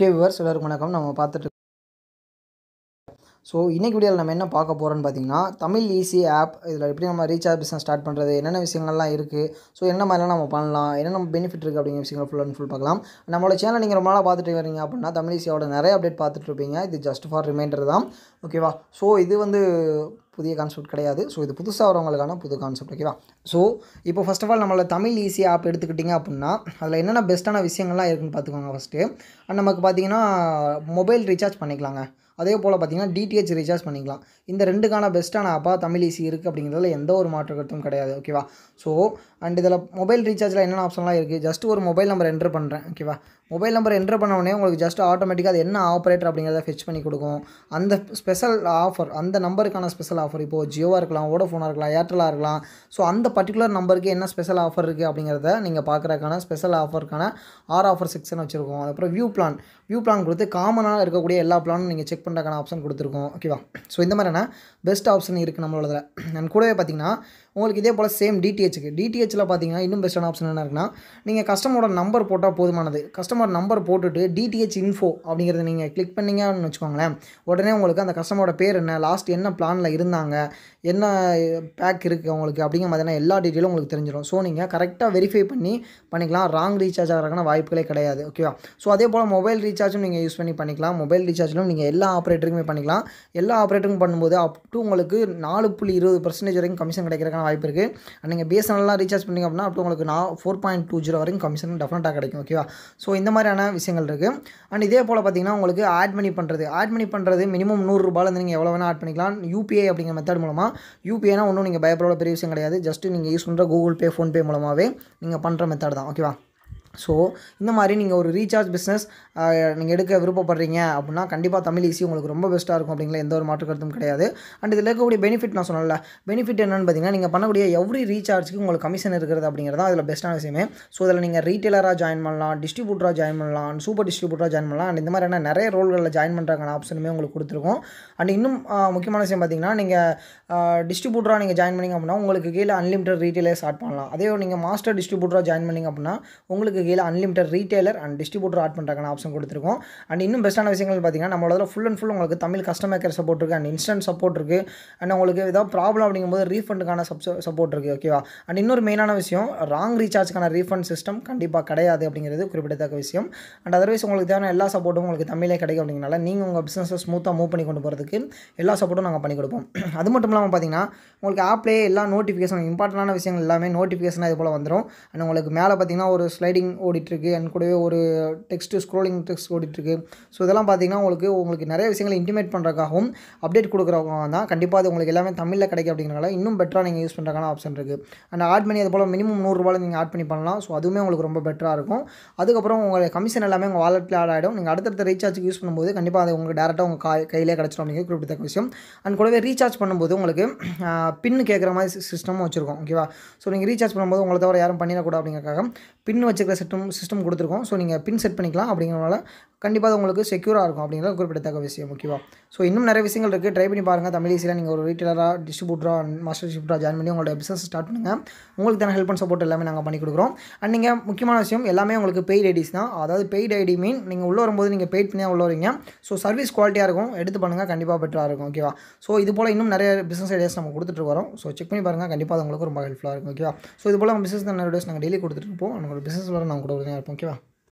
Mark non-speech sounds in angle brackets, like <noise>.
K viewers எல்லாருக்கும் வணக்கம் நம்ம பார்த்துட்டு ஸோ இன்றைக்கி வீடியோவில் நம்ம என்ன பார்க்க போகிறோன்னு பார்த்தீங்கன்னா தமிழ் ஈஸி ஆப் இதில் எப்படி நம்ம ரீசார்ஜ் பிஸ்னஸ் ஸ்டார்ட் பண்ணுறது என்னென்ன விஷயங்கள்லாம் இருக்குது ஸோ என்ன மாதிரிலாம் நம்ம பண்ணலாம் என்ன நம்ம பெனிஃபிட் இருக்குது அப்படிங்கிற விஷயங்கள் ஃபுல் அண்ட் ஃபுல் பார்க்கலாம் நம்மளோட சேனல் நீங்கள் ரொம்ப நாளாக பார்த்துட்டு வரீங்க அப்படின்னா தமிழ் ஈஸியோட நிறைய அப்டேட் பார்த்துட்டு இருப்பீங்க இது ஜஸ்ட் ஃபார் ரிமைண்டர் தான் ஓகேவா ஸோ இது வந்து புதிய கான்செப்ட் கிடையாது ஸோ இது புதுசாக வரவங்களுக்கான புது கான்செப்ட் ஓகேவா ஸோ இப்போ ஃபஸ்ட் ஆஃப் ஆல் நம்மள தமிழ் ஈஸி ஆப் எடுத்துக்கிட்டிங்க அப்படின்னா அதில் என்னென்ன பெஸ்ட்டான விஷயங்கள்லாம் இருக்குன்னு பார்த்துக்கோங்க ஃபஸ்ட்டு நமக்கு பார்த்தீங்கன்னா மொபைல் ரீசார்ஜ் பண்ணிக்கலாங்க அதே போல் பார்த்தீங்கன்னா டிடிஹெச் ரீசார்ஜ் பண்ணிக்கலாம் இந்த ரெண்டுக்கான பெஸ்ட்டான ஆப்பாக தமிழ் ஈஸி இருக்குது அப்படிங்கிறதுல எந்த ஒரு மாற்று கருத்தும் கிடையாது ஓகேவா ஸோ அண்ட் இதில் மொபைல் ரீசார்ஜில் என்னென்ன ஆப்ஷன்லாம் இருக்குது ஜஸ்ட் ஒரு மொபைல் நம்பர் என்ட்ரு பண்ணுறேன் ஓகேவா மொபைல் நம்பர் என்ட்ரு பண்ண உடனே உங்களுக்கு ஜஸ்ட் ஆட்டோமேட்டிக்காக அது என்ன ஆப்ரேட்டர் அப்படிங்கிறத ஃபெச் பண்ணி கொடுக்கும் அந்த ஸ்பெஷல் ஆஃபர் அந்த நம்பருக்கான ஸ்பெஷல் ஆஃபர் இப்போது ஜியோவாக இருக்கலாம் ஓடோஃபோனாக இருக்கலாம் ஏர்டெல்லாக இருக்கலாம் ஸோ அந்த பர்டிகுலர் நம்பருக்கு என்ன ஸ்பெஷல் ஆஃபர் இருக்குது அப்படிங்கிறத நீங்கள் பார்க்குறக்கான ஸ்பெஷல் ஆஃபருக்கான ஆர் ஆஃபர் செக்ஷன் வச்சுருக்கோம் அதுக்கப்புறம் வியூ பிளான் வியூ பிளான் கொடுத்து காமனாக இருக்கக்கூடிய எல்லா பிளானும் நீங்கள் செக் பண்ணுறக்கான ஆப்ஷன் கொடுத்துருக்கோம் ஓகேவா ஸோ இந்த மாதிரியான பெஸ்ட் ஆப்ஷன் இருக்குது நம்மளோட அண்ட் கூடவே பார்த்திங்கன்னா உங்களுக்கு இதே போல் சேம் டிடிஹெச்சுக்கு டிடிஹெச்சில் பார்த்தீங்கன்னா இன்னும் பெஸ்ட்டான ஆப்ஷன் என்ன இருக்குன்னா நீங்கள் கஸ்டமரோட நம்பர் போட்டால் போதுமானது கஸ்டமர் நம்பர் போட்டுட்டு டிடிஹெச் இன்ஃபோ அப்படிங்கிறத நீங்கள் கிளிக் பண்ணிங்கன்னு வச்சுக்கோங்களேன் உடனே உங்களுக்கு அந்த கஸ்டமரோட பேர் என்ன லாஸ்ட் என்ன பிளானில் இருந்தாங்க என்ன பேக் இருக்குது உங்களுக்கு அப்படிங்கிற மாதிரி எல்லா டீட்டெயிலும் உங்களுக்கு தெரிஞ்சிடும் ஸோ நீங்கள் கரெக்டாக வெரிஃபை பண்ணி பண்ணிக்கலாம் ராங் ரீசார்ஜ் ஆகிறதுக்கான வாய்ப்புகளே கிடையாது ஓகேவா ஸோ அதே போல் மொபைல் ரீசார்ஜும் நீங்கள் யூஸ் பண்ணி பண்ணிக்கலாம் மொபைல் ரீசார்ஜிலும் நீங்கள் எல்லா ஆப்ரேட்டருக்குமே பண்ணிக்கலாம் எல்லா ஆப்ரேட்டருக்கும் பண்ணும்போது அப்டூ உங்களுக்கு நாலு புள்ளி இருபது பர்சன்டேஜ் வரைக்கும் கமிஷன் கிடைக்கிறக்கான வாய்ப்பு இருக்குது அண்ட் நீங்கள் பிஎஸ்என்எல்லாம் ரீசார்ஜ் பண்ணிங்க அப்படின்னா அப்போ உங்களுக்கு நான் ஃபோர் பாயிண்ட் டூ ஜீரோ வரைக்கும் கமிஷன் டெஃபினட்டாக கிடைக்கும் ஓகேவா ஸோ இந்த மாதிரியான விஷயங்கள் இருக்குது அண்ட் இதே போல் பார்த்தீங்கன்னா உங்களுக்கு ஆட் மணி பண்ணுறது ஆட் மணி பண்ணுறது மினிமம் நூறுரூபாலேருந்து நீங்கள் எவ்வளோ வேணால் ஆட் பண்ணிக்கலாம் யூபிஐ அப்படிங்கிற மெத்தட் மூலமாக யூபிஐனா ஒன்றும் நீங்கள் பயப்படாத பெரிய விஷயம் கிடையாது ஜஸ்ட்டு நீங்கள் யூஸ் பண்ணுற கூகுள் பே ஃபோன்பே மூலமாகவே நீங்கள் பண்ணுற மெத்தட் தான் ஓகேவா ஸோ இந்த மாதிரி நீங்கள் ஒரு ரீசார்ஜ் பிஸ்னஸ் நீங்கள் எடுக்க விருப்பப்படுறீங்க அப்படின்னா கண்டிப்பாக தமிழ் ஈஸி e உங்களுக்கு ரொம்ப பெஸ்ட்டாக இருக்கும் அப்படிங்கிற எந்த ஒரு மாற்று கருத்தும் கிடையாது அண்ட் இதில் இருக்கக்கூடிய பெனிஃபிட் நான் சொன்னல பெனிஃபிட் என்னென்னு பார்த்தீங்கன்னா நீங்கள் பண்ணக்கூடிய எவ்ரி ரீசார்ஜுக்கு உங்களுக்கு கமிஷன் இருக்கிறது அப்படிங்கிறது அதில் பெஸ்ட்டான விஷயமே ஸோ அதில் நீங்கள் ரீட்டெயிலராக ஜாயின் பண்ணலாம் டிஸ்ட்ரிபியூட்டராக ஜாயின் பண்ணலாம் சூப்பர் டிஸ்ட்ரிபியூட்டராக ஜாயின் பண்ணலாம் அண்ட் இந்த மாதிரியான நிறைய ரோல்களில் ஜாயின் பண்ணுறாங்க ஆப்ஷனுமே உங்களுக்கு கொடுத்துருக்கோம் அண்ட் இன்னும் முக்கியமான விஷயம் பார்த்தீங்கன்னா நீங்கள் டிஸ்ட்ரிபியூட்டராக நீங்கள் ஜாயின் பண்ணிங்க அப்படின்னா உங்களுக்கு கீழே அன்லிமிட்டட் ரீட்டெயிலே ஸ்டார்ட் பண்ணலாம் அதே நீங்கள் மாஸ்டர் டிஸ்ட்ரிபியூட்டராக ஜாயின் பண்ணிங்க அப்படின்னா உங்களுக்கு லிங்க்கு கீழே unlimited retailer and distributor add பண்ணுறாங்கன்னு ஆப்ஷன் கொடுத்துருக்கோம் அண்ட் இன்னும் பெஸ்ட்டான விஷயங்கள் பார்த்தீங்கன்னா நம்மளோட ஃபுல் அண்ட் ஃபுல் உங்களுக்கு தமிழ் கஸ்டமர் கேர் சப்போர்ட் இருக்குது அண்ட் இன்ஸ்டன்ட் சப்போர்ட் இருக்குது அண்ட் உங்களுக்கு ஏதாவது ப்ராப்ளம் அப்படிங்கும்போது ரீஃபண்டுக்கான சப் சப்போர்ட் இருக்குது ஓகேவா அண்ட் இன்னொரு மெயினான விஷயம் ராங் ரீசார்ஜ்க்கான ரீஃபண்ட் சிஸ்டம் கண்டிப்பாக கிடையாது அப்படிங்கிறது குறிப்பிடத்தக்க விஷயம் அண்ட் அதர்வைஸ் உங்களுக்கு தேவையான எல்லா சப்போர்ட்டும் உங்களுக்கு தமிழே கிடைக்கும் அப்படிங்கிறனால நீங்கள் உங்கள் பிஸ்னஸை ஸ்மூத்தாக மூவ் பண்ணி கொண்டு போகிறதுக்கு எல்லா சப்போர்ட்டும் நாங்கள் பண்ணி கொடுப்போம் <clears throat> அது மட்டும் இல்லாமல் பார்த்தீங்கன்னா உங்களுக்கு ஆப்லேயே எல்லா நோட்டிஃபிகேஷன் இம்பார்ட்டண்டான விஷயங்கள் எல்லாமே நோட்டிஃபிகேஷனாக இது போல் வந்துடும் அண்ட் உங்களுக்கு மேலே பார்த்தீங்கன்னா ஒரு ஸ்லைடிங் ஓடிட்டுருக்கு அண்ட் கூடவே ஒரு டெக்ஸ்ட்டு ஸ்க்ரோலிங் டெக்ஸ்ட் ஓடிட்டுருக்கு ஸோ இதெல்லாம் பார்த்தீங்கன்னா உங்களுக்கு உங்களுக்கு நிறைய விஷயங்களை இன்டிமேட் பண்ணுறதுக்காகவும் அப்டேட் கொடுக்குறவங்க தான் கண்டிப்பாக அது உங்களுக்கு எல்லாமே தமிழில் கிடைக்கும் அப்படிங்கிறனால இன்னும் பெட்டராக நீங்கள் யூஸ் பண்ணுறதுக்கான ஆப்ஷன் இருக்குது அண்ட் ஆட் பண்ணி அது போல் மினிமம் நூறுரூவாவில் நீங்கள் ஆட் பண்ணி பண்ணலாம் ஸோ அதுவுமே உங்களுக்கு ரொம்ப பெட்டராக இருக்கும் அதுக்கப்புறம் உங்கள் கமிஷன் எல்லாமே உங்கள் வாலெட்டில் ஆட் ஆகிடும் நீங்கள் அடுத்தடுத்த ரீசார்ஜுக்கு யூஸ் பண்ணும்போது கண்டிப்பாக அது உங்களுக்கு டேரெக்டாக உங்கள் கா கையிலே கிடச்சிடும் அப்படிங்கிற குறிப்பிட்ட விஷயம் அண்ட் கூடவே ரீசார்ஜ் பண்ணும்போது உங்களுக்கு பின் கேட்குற மாதிரி சிஸ்டமும் வச்சுருக்கோம் ஓகேவா ஸோ நீங்கள் ரீசார்ஜ் பண்ணும்போது உங்களை தவிர யாரும் பண்ணிடக்கூடாது அப்படிங்கிறக்காக பின் வச்சுக்கிற சிஸ்டம் சிஸ்டம் கொடுத்துருக்கோம் ஸோ நீங்கள் பின் செட் பண்ணிக்கலாம் அப்படிங்கிறனால கண்டிப்பாக உங்களுக்கு செக்யூராக இருக்கும் அப்படிங்கிறது குறிப்பிடத்தக்க விஷயம் முக்கியமாக ஸோ இன்னும் நிறைய விஷயங்கள் இருக்குது ட்ரை பண்ணி பாருங்கள் தமிழ் ஈஸியில் நீங்கள் ஒரு ரீட்டெயிலராக டிஸ்ட்ரிபியூட்டராக மாஸ்டர் டிஸ்ட்ரிபியூட்டராக ஜாயின் பண்ணி உங்களோட பிஸ்னஸ் ஸ்டார்ட் பண்ணுங்கள் உங்களுக்கு தானே ஹெல்ப் அண்ட் சப்போர்ட் எல்லாமே நாங்கள் பண்ணி கொடுக்குறோம் அண்ட் நீங்கள் முக்கியமான விஷயம் எல்லாமே உங்களுக்கு பெய்ட் ஐடிஸ் தான் அதாவது பெய்ட் ஐடி மீன் நீங்கள் உள்ளே வரும்போது நீங்கள் பெய்ட் பண்ணியாக உள்ள வரீங்க ஸோ சர்வீஸ் குவாலிட்டியாக இருக்கும் எடுத்து பண்ணுங்கள் கண்டிப்பாக பெட்டராக இருக்கும் ஓகேவா ஸோ இது போல் இன்னும் நிறைய பிஸ்னஸ் ஐடியாஸ் நம்ம கொடுத்துட்டு வரோம் ஸோ செக் பண்ணி பாருங்கள் கண்டிப்பாக அது உங்களுக்கு ரொம்ப ஹெல்ப்ஃபுல்லாக இருக்கும் ஓகேவா ஸோ இது போல் நம்ம பிஸ்னஸ் நிறைய ஐடியாஸ் நாங்கள் டெய்லி கொடுத்துட்டு இருப்போம் உங்களோட பிஸ்னஸ் வர நாங்கள் கூட இருப்போம் ஓகேவா